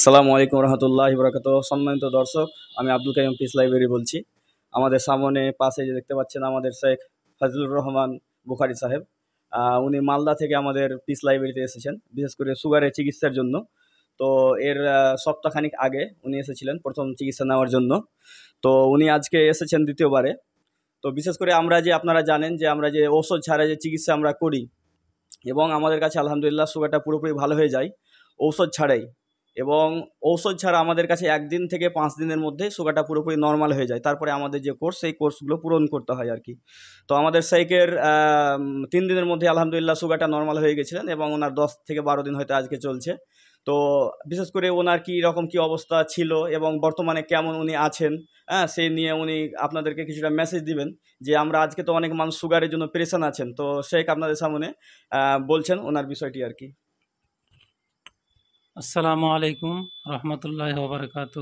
সালামু আলাইকুম রহমতুল্লাহ বরাকাত সম্মানিত দর্শক আমি আব্দুল কাইম পিস লাইব্রেরি বলছি আমাদের সামনে পাশে যে দেখতে পাচ্ছেন আমাদের শেখ ফাজলুর রহমান বুখারি সাহেব উনি মালদা থেকে আমাদের পিস লাইব্রেরিতে এসেছেন বিশেষ করে সুগারের চিকিৎসার জন্য তো এর সপ্তাহখানিক আগে উনি এসেছিলেন প্রথম চিকিৎসা নেওয়ার জন্য তো উনি আজকে এসেছেন দ্বিতীয়বারে তো বিশেষ করে আমরা যে আপনারা জানেন যে আমরা যে ঔষধ ছাড়া যে চিকিৎসা আমরা করি এবং আমাদের কাছে আলহামদুলিল্লাহ সুগারটা পুরোপুরি ভালো হয়ে যায় ঔষধ ছাড়াই এবং ঔষধ ছাড়া আমাদের কাছে একদিন থেকে পাঁচ দিনের মধ্যে সুগারটা পুরোপুরি নর্মাল হয়ে যায় তারপরে আমাদের যে কোর্স সেই কোর্সগুলো পূরণ করতে হয় আর কি তো আমাদের সাইকের তিন দিনের মধ্যে আলহামদুলিল্লাহ সুগারটা নর্মাল হয়ে গেছিলেন এবং ওনার দশ থেকে বারো দিন হয়তো আজকে চলছে তো বিশেষ করে ওনার কি রকম কি অবস্থা ছিল এবং বর্তমানে কেমন উনি আছেন হ্যাঁ সেই নিয়ে উনি আপনাদেরকে কিছুটা মেসেজ দিবেন যে আমরা আজকে তো অনেক মানুষ সুগারের জন্য প্রেশান আছেন তো শেখ আপনাদের সামনে বলছেন ওনার বিষয়টি আর কি আসসালামু আলাইকুম রহমতুল্লাহ ওবরকাত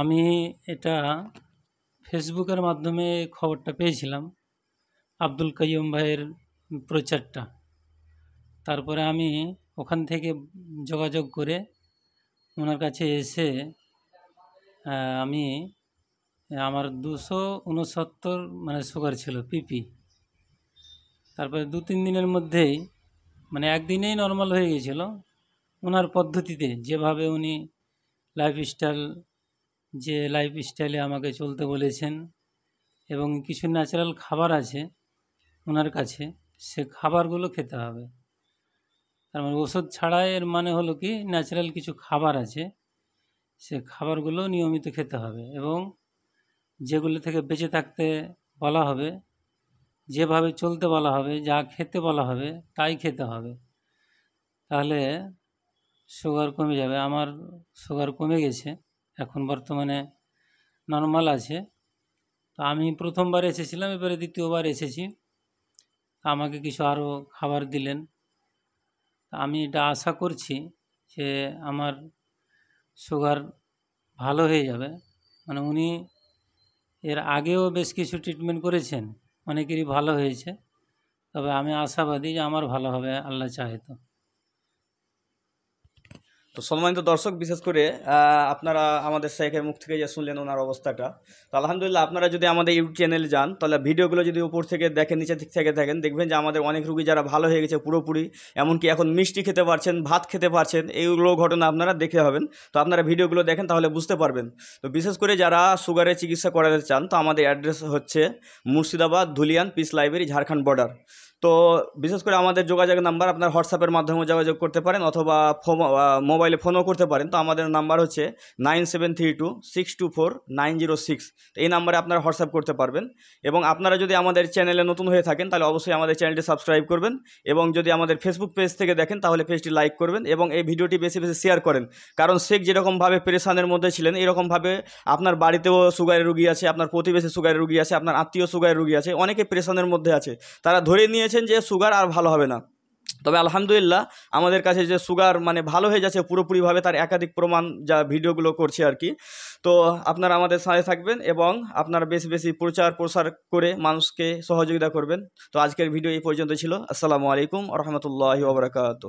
আমি এটা ফেসবুকের মাধ্যমে খবরটা পেয়েছিলাম আব্দুল কাইম ভাইয়ের প্রচারটা তারপরে আমি ওখান থেকে যোগাযোগ করে ওনার কাছে এসে আমি আমার দুশো উনসত্তর মানে সুগার ছিল পিপি তারপরে দু তিন দিনের মধ্যেই মানে একদিনেই নর্মাল হয়ে গেছিলো ওনার পদ্ধতিতে যেভাবে উনি লাইফ স্টাইল যে লাইফ স্টাইলে আমাকে চলতে বলেছেন এবং কিছু ন্যাচারাল খাবার আছে ওনার কাছে সে খাবারগুলো খেতে হবে তার মানে ওষুধ ছাড়াই এর মানে হলো কি ন্যাচারাল কিছু খাবার আছে সে খাবারগুলো নিয়মিত খেতে হবে এবং যেগুলো থেকে বেঁচে থাকতে বলা হবে যেভাবে চলতে বলা হবে যা খেতে বলা হবে তাই খেতে হবে তাহলে সুগার কমে যাবে আমার সুগার কমে গেছে এখন বর্তমানে নর্মাল আছে তো আমি প্রথমবার এসেছিলাম এবারে দ্বিতীয়বার এসেছি আমাকে কিছু আরও খাবার দিলেন আমি এটা আশা করছি যে আমার সুগার ভালো হয়ে যাবে মানে উনি এর আগেও বেশ কিছু ট্রিটমেন্ট করেছেন অনেকেরই ভালো হয়েছে তবে আমি আশাবাদী যে আমার ভালো হবে আল্লাহ চাহে তো তো সম্মানিত দর্শক বিশেষ করে আপনারা আমাদের শেখের মুখ থেকে যে শুনলেন ওনার অবস্থাটা তো আলহামদুলিল্লাহ আপনারা যদি আমাদের ইউটিউব চ্যানেলে যান তাহলে ভিডিওগুলো যদি উপর থেকে দেখেন নিচে দিক থেকে দেখেন দেখবেন যে আমাদের অনেক রুগী যারা ভালো হয়ে গেছে পুরোপুরি এমনকি এখন মিষ্টি খেতে পারছেন ভাত খেতে পারছেন এইগুলো ঘটনা আপনারা দেখে হবেন তো আপনারা ভিডিওগুলো দেখেন তাহলে বুঝতে পারবেন তো বিশেষ করে যারা সুগারের চিকিৎসা করাতে চান তো আমাদের অ্যাড্রেস হচ্ছে Murshidabad Dhulian peace library Jharkhand border তো বিশেষ করে আমাদের যোগাযোগ নাম্বার আপনার হোয়াটসঅ্যাপের মাধ্যমে যোগাযোগ করতে পারেন অথবা মোবাইল মোবাইলে ফোনও করতে পারেন তো আমাদের নাম্বার হচ্ছে nine seven three two six two four nine zero six এই নাম্বারে আপনারা হোয়াটসঅ্যাপ করতে পারবেন এবং আপনারা যদি আমাদের চ্যানেলে নতুন হয়ে থাকেন তাহলে অবশ্যই আমাদের চ্যানেলটি সাবস্ক্রাইব করবেন এবং যদি আমাদের ফেসবুক পেজ থেকে দেখেন তাহলে পেজটি লাইক করবেন এবং এই ভিডিওটি বেশি বেশি শেয়ার করেন কারণ শেখ যেরকমভাবে প্রেশানের মধ্যে ছিলেন এরকমভাবে আপনার বাড়িতেও সুগারের রুগী আছে আপনার প্রতিবেশী সুগারের রুগী আছে আপনার আত্মীয় সুগারের রুগী আছে অনেকে প্রেশানের মধ্যে আছে তারা ধরে নিয়েছেন যে সুগার আর ভালো হবে না তবে আলহামদুলিল্লাহ আমাদের কাছে যে সুগার মানে ভালো হয়ে যাচ্ছে পুরোপুরিভাবে তার একাধিক প্রমাণ যা ভিডিওগুলো করছে আর কি তো আপনারা আমাদের সাথে থাকবেন এবং আপনারা বেশি বেশি প্রচার প্রসার করে মানুষকে সহযোগিতা করবেন তো আজকের ভিডিও এই পর্যন্ত ছিল আসসালামু আলাইকুম রহমতুল্লাহ ববরকাত